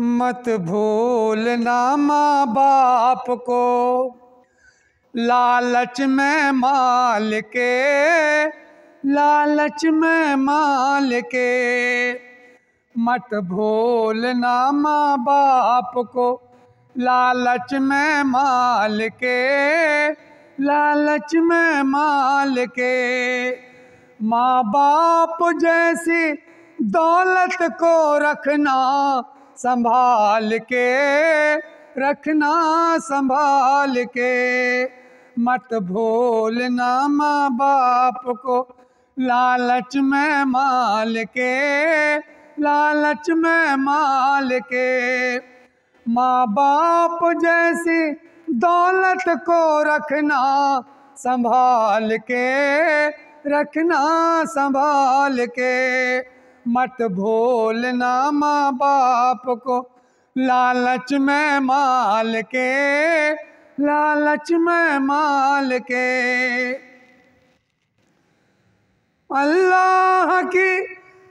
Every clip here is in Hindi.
मत भूलना माँ बाप को लालच में माल के लालच में माल के मत भूलना माँ बाप को लालच में माल के लालच में माल के माँ बाप जैसी दौलत को रखना संभाल के रखना संभाल के मत भूलना माँ बाप को लालच में माल के लालच में माल के माँ बाप जैसी दौलत को रखना संभाल के रखना संभाल के मत भूलना माँ बाप को लालच में माल के लालच में माल के अल्लाह की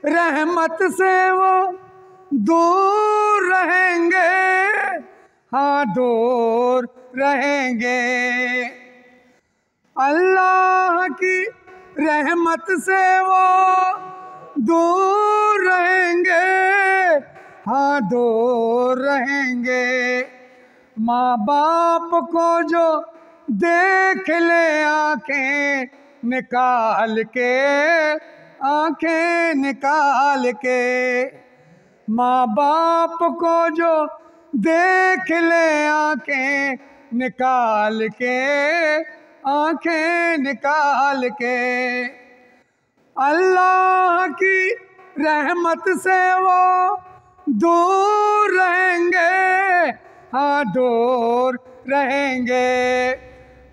रहमत से वो दूर रहेंगे हाँ दूर रहेंगे अल्लाह की रहमत से वो दूर हाँ दो रहेंगे माँ बाप को जो देख ले आंखें निकाल के आंखें निकाल के माँ बाप को जो देख ले आंखें निकाल के आंखें निकाल के अल्लाह की रहमत से वो दूर रहेंगे हाँ दूर रहेंगे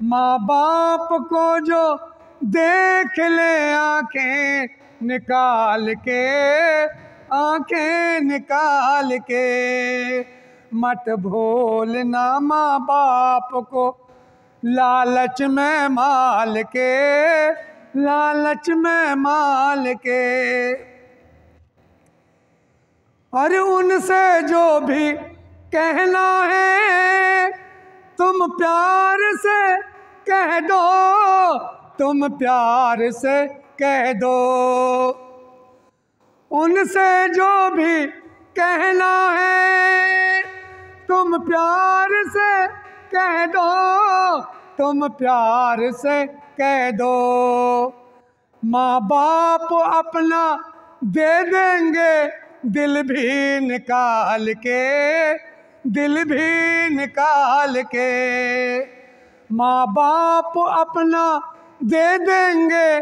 माँ बाप को जो देख ले आंखें निकाल के आंखें निकाल के मत भूलना माँ बाप को लालच में माल के लालच में माल के और उनसे जो भी कहना है तुम प्यार से कह दो तुम प्यार से कह दो उनसे जो भी कहना है तुम प्यार से कह दो तुम प्यार से कह दो माँ बाप अपना दे देंगे दिल भी निकाल के दिल भी निकाल के माँ बाप अपना दे देंगे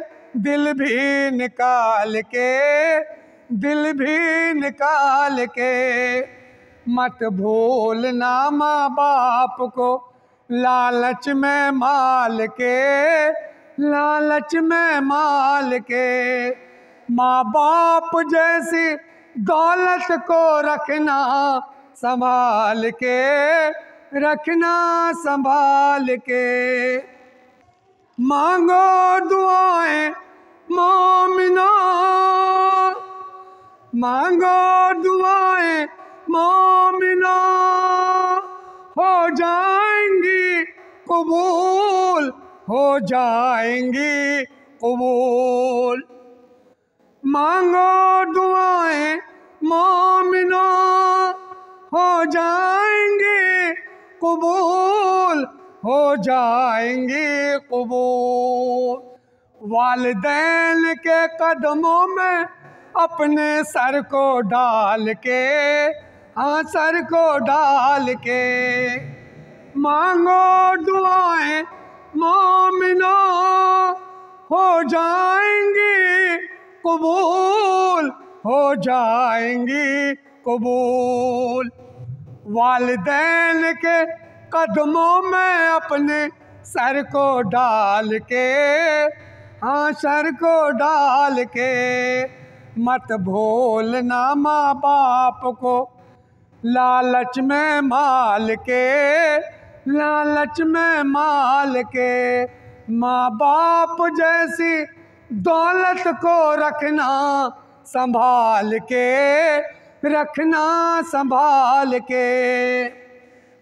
दिल भी निकाल के दिल भी निकाल के मत भूलना माँ बाप को लालच में माल के लालच में माल के माँ बाप जैसी दौलत को रखना संभाल के रखना संभाल के मांगो दुआएं मोमिनो मांगो दुआएं मोमिना हो जाएंगी कबूल हो जाएंगी कबूल मांगो दुआएं मोमिनो हो जाएंगे कबूल हो जाएंगे कबूल वालदेन के कदमों में अपने सर को डाल के हाँ सर को डाल के मांगो दुआएं मोमिनो हो जाए कबूल हो जाएंगी कबूल वालदेन के कदमों में अपने सर को डाल के हाँ सर को डाल के मत भूलना माँ बाप को लालच में माल के लालच में माल के माँ बाप जैसी दौलत को रखना संभाल के रखना संभाल के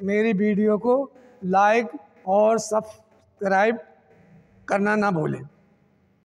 मेरी वीडियो को लाइक और सब्सक्राइब करना ना भूलें